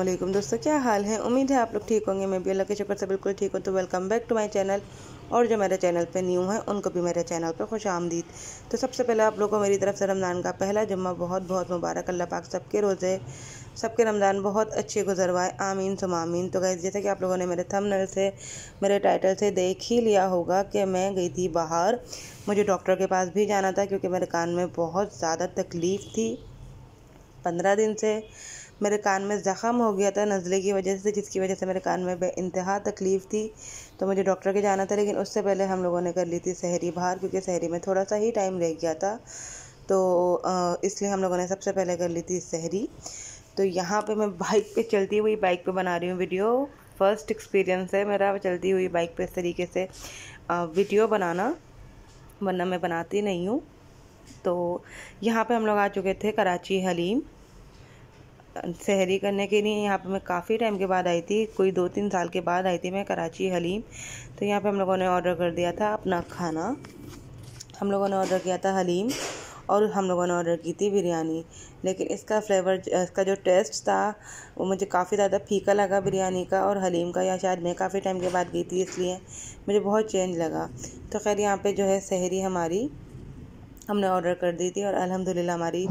असलम दोस्तों क्या हाल है उम्मीद है आप लोग ठीक होंगे मैं भी अल्लाह के शुक्र से बिल्कुल ठीक हूँ तो welcome back to my channel और जो मेरे चैनल पे न्यू है उनको भी मेरे चैनल पे खुश आमदीद तो सबसे पहले आप लोगों को मेरी तरफ से रमज़ान का पहला जुम्मा बहुत बहुत मुबारक अल्लाह पाक सबके रोज़े सबके रमज़ान बहुत अच्छे गुजरवाए आमीन सुम आमीन तो गैस जैसे कि आप लोगों ने मेरे थंबनेल से मेरे टाइटल से देख ही लिया होगा कि मैं गई थी बाहर मुझे डॉक्टर के पास भी जाना था क्योंकि मेरे कान में बहुत ज़्यादा तकलीफ़ थी पंद्रह दिन से मेरे कान में ज़ख़म हो गया था नज़ले की वजह से जिसकी वजह से मेरे कान में बेानतहा तकलीफ़ थी तो मुझे डॉक्टर के जाना था लेकिन उससे पहले हम लोगों ने कर ली थी शहरी बाहर क्योंकि शहरी में थोड़ा सा ही टाइम रह गया था तो इसलिए हम लोगों ने सबसे पहले कर ली थी शहरी तो यहाँ पे मैं बाइक पे चलती हुई बाइक पे बना रही हूँ वीडियो फर्स्ट एक्सपीरियंस है मेरा चलती हुई बाइक पे इस तरीके से वीडियो बनाना वरना मैं बनाती नहीं हूँ तो यहाँ पे हम लोग आ चुके थे कराची हलीम सहरी करने के लिए यहाँ पे मैं काफ़ी टाइम के बाद आई थी कोई दो तीन साल के बाद आई थी मैं कराची हलीम तो यहाँ पे हम लोगों ने ऑर्डर कर दिया था अपना खाना हम लोगों ने ऑर्डर किया था हलीम और हम लोगों ने ऑर्डर की थी बिरयानी लेकिन इसका फ्लेवर इसका जो टेस्ट था वो मुझे काफ़ी ज़्यादा फीका लगा बिरयानी का और हलीम का या शायद मैं काफ़ी टाइम के बाद गई थी इसलिए मुझे बहुत चेंज लगा तो खैर यहाँ पे जो है सहरी हमारी हमने ऑर्डर कर दी थी और अल्हम्दुलिल्लाह हमारी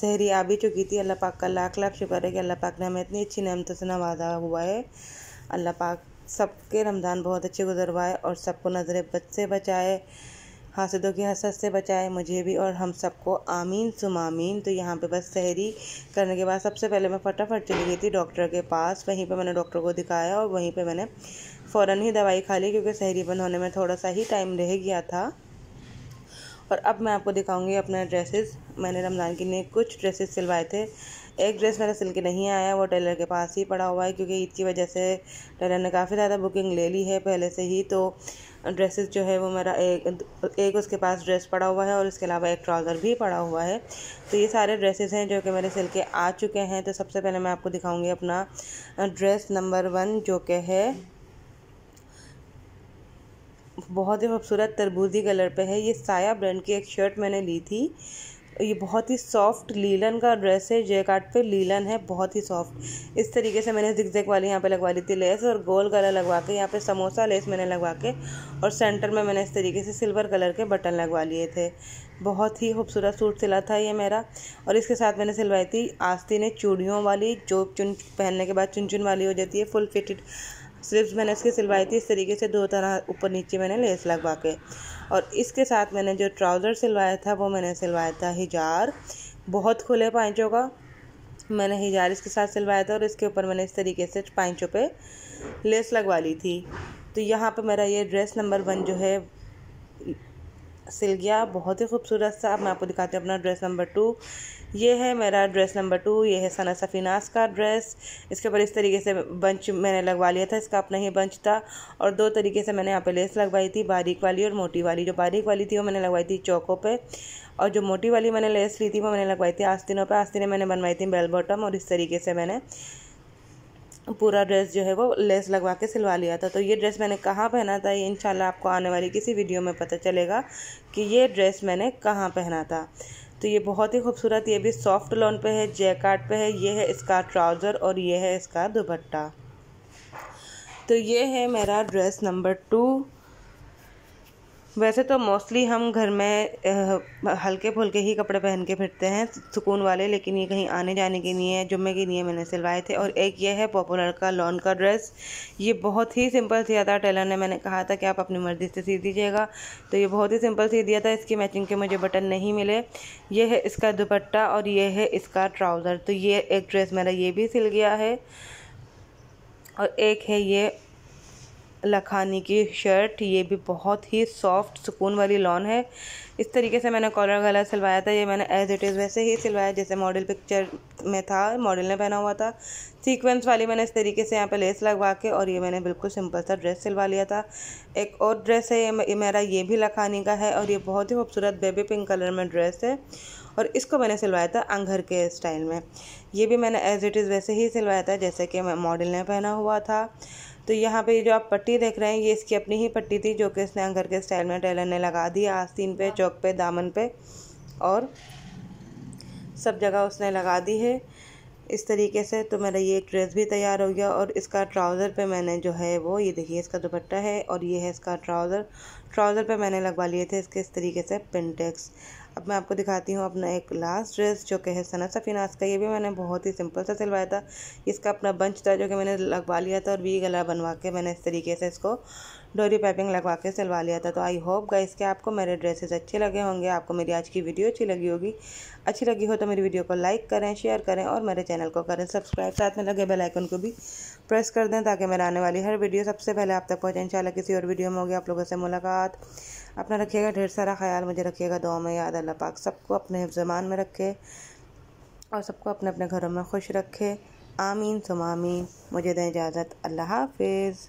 सहरी आ भी चुकी थी अल्लाह पाक का लाख लाख शुक्र है कि अल्लाह पाक ने हमें इतनी अच्छी नमतों से नवाजा हुआ है अल्लाह पाक सबके रमज़ान बहुत अच्छे गुजरवाए और सबको नज़र बद से बचाए हासदों की हसद से बचाए मुझे भी और हम सबको आमीन सुम आमीन तो यहाँ पे बस सहरी करने के बाद सबसे पहले मैं फटाफट चली गई थी डॉक्टर के पास वहीं पे मैंने डॉक्टर को दिखाया और वहीं पे मैंने फ़ौरन ही दवाई खा ली क्योंकि सहरी बंद होने में थोड़ा सा ही टाइम रह गया था और अब मैं आपको दिखाऊंगी अपना ड्रेसेस मैंने रमज़ान के लिए कुछ ड्रेसेस सिलवाए थे एक ड्रेस मेरा सिल के नहीं आया वो टेलर के पास ही पड़ा हुआ है क्योंकि ईद की वजह से टेलर ने काफ़ी ज़्यादा बुकिंग ले ली है पहले से ही तो ड्रेसेस जो है वो मेरा एक एक उसके पास ड्रेस पड़ा हुआ है और इसके अलावा एक ट्राउज़र भी पड़ा हुआ है तो ये सारे ड्रेसेस हैं जो कि मेरे सिल के आ चुके हैं तो सबसे पहले मैं आपको दिखाऊँगी अपना ड्रेस नंबर वन जो कि है बहुत ही खूबसूरत तरबूजी कलर पे है ये साया ब्रांड की एक शर्ट मैंने ली थी ये बहुत ही सॉफ्ट लीलन का ड्रेस है जे काट पे लीलन है बहुत ही सॉफ्ट इस तरीके से मैंने जिक्जेक वाली यहाँ पे लगवा ली थी लेस और गोल कलर लगवा के यहाँ पे समोसा लेस मैंने लगवा के और सेंटर में मैंने इस तरीके से सिल्वर कलर के बटन लगवा लिए थे बहुत ही खूबसूरत सूट सिला था ये मेरा और इसके साथ मैंने सिलवाई थी ने चूड़ियों वाली जो चुन पहनने के बाद चुन चुन वाली हो जाती है फुल फिटेड स्लिप्स मैंने इसकी सिलवाई थी इस तरीके से दो तरह ऊपर नीचे मैंने लेस लगवा के और इसके साथ मैंने जो ट्राउज़र सिलवाया था वो मैंने सिलवाया था हिजार बहुत खुले पाइचों का मैंने हिजार इसके साथ सिलवाया था और इसके ऊपर मैंने इस तरीके से पाइचों पे लेस लगवा ली थी तो यहाँ पे मेरा ये ड्रेस नंबर वन जो है सिल गया बहुत ही खूबसूरत सा अब मैं आपको दिखाती हूँ अपना ड्रेस नंबर टू ये है मेरा ड्रेस नंबर टू ये है सना सफ़ीनास का ड्रेस इसके ऊपर इस तरीके से बंच मैंने लगवा लिया था इसका अपना ही बंच था और दो तरीके से मैंने यहाँ पे लेस लगवाई थी बारीक वाली और मोटी वाली जो बारीक वाली थी वो मैंने लगवाई थी चौकों पे और जो मोटी वाली मैंने लेस ली थी वो मैंने लगवाई थी आस्तीनों पर आस्तिने मैंने बनवाई थी बेल बॉटम और इस तरीके से मैंने पूरा ड्रेस जो है वो लेस लगवा के सिलवा लिया था तो ये ड्रेस मैंने कहाँ पहना था ये इनशाला आपको आने वाली किसी वीडियो में पता चलेगा कि ये ड्रेस मैंने कहाँ पहना था तो ये बहुत ही खूबसूरत ये भी सॉफ्ट लॉन पे है जैकार्ड पे है ये है इसका ट्राउज़र और ये है इसका दुपट्टा तो ये है मेरा ड्रेस नंबर टू वैसे तो मोस्टली हम घर में हल्के फुल्के ही कपड़े पहन के फिरते हैं सुकून वाले लेकिन ये कहीं आने जाने के लिए है जुम्मे के लिए मैंने सिलवाए थे और एक ये है पॉपुलर का लॉन का ड्रेस ये बहुत ही सिंपल सिया था टेलर ने मैंने कहा था कि आप अपनी मर्ज़ी से सी दीजिएगा तो ये बहुत ही सिंपल सी दिया था इसकी मैचिंग के मुझे बटन नहीं मिले ये है इसका दुपट्टा और ये है इसका ट्राउज़र तो ये एक ड्रेस मेरा ये भी सिल गया है और एक है ये लखानी की शर्ट ये भी बहुत ही सॉफ्ट सुकून वाली लॉन है इस तरीके से मैंने कॉलर गला सिलवाया था ये मैंने एज इट इज़ वैसे ही सिलवाया जैसे मॉडल पिक्चर में था मॉडल ने पहना हुआ था सीक्वेंस वाली मैंने इस तरीके से यहाँ पे लेस लगवा के और ये मैंने बिल्कुल सिंपल सा ड्रेस सिलवा लिया था एक और ड्रेस है ये मेरा ये भी लखानी का है और ये बहुत ही खूबसूरत बेबी पिंक कलर में ड्रेस है और इसको मैंने सिलवाया था अंघर के स्टाइल में ये भी मैंने एज इट इज़ वैसे ही सिलवाया था जैसे कि मॉडल ने पहना हुआ था तो यहाँ पे जो आप पट्टी देख रहे हैं ये इसकी अपनी ही पट्टी थी जो कि इसने अंगर के स्टाइल में टेलर ने लगा दी आस्तीन पे चौक पे दामन पे और सब जगह उसने लगा दी है इस तरीके से तो मेरा ये ड्रेस भी तैयार हो गया और इसका ट्राउज़र पे मैंने जो है वो ये देखिए इसका दुपट्टा है और ये है इसका ट्राउज़र ट्राउज़र पे मैंने लगवा लिए थे इसके इस तरीके से पिनटेक्स अब मैं आपको दिखाती हूँ अपना एक लास्ट ड्रेस जो कि है सना सफीनास का ये भी मैंने बहुत ही सिंपल सा सिलवाया था इसका अपना बंच था जो कि मैंने लगवा लिया था और वी गला बनवा के मैंने इस तरीके से इसको डोरी पाइपिंग लगवा के सिलवा लिया था तो आई होप गाइस कि आपको मेरे ड्रेसेस अच्छे लगे होंगे आपको मेरी आज की वीडियो अच्छी लगी होगी अच्छी लगी हो तो मेरी वीडियो को लाइक करें शेयर करें और मेरे चैनल को करें सब्सक्राइब साथ में लगे बेलाइकन को भी प्रेस कर दें ताकि मेरा आने वाली हर वीडियो सबसे पहले आप तक पहुँचें इन किसी और वीडियो में होगी आप लोगों से मुलाकात अपना रखिएगा ढेर सारा ख्याल मुझे रखिएगा दुआ में याद अल्लाह पाक सबको अपने जमान में रखे और सबको अपने अपने घरों में खुश रखे आमीन सुमामीन मुझे दें इजाज़त अल्लाह हाफिज़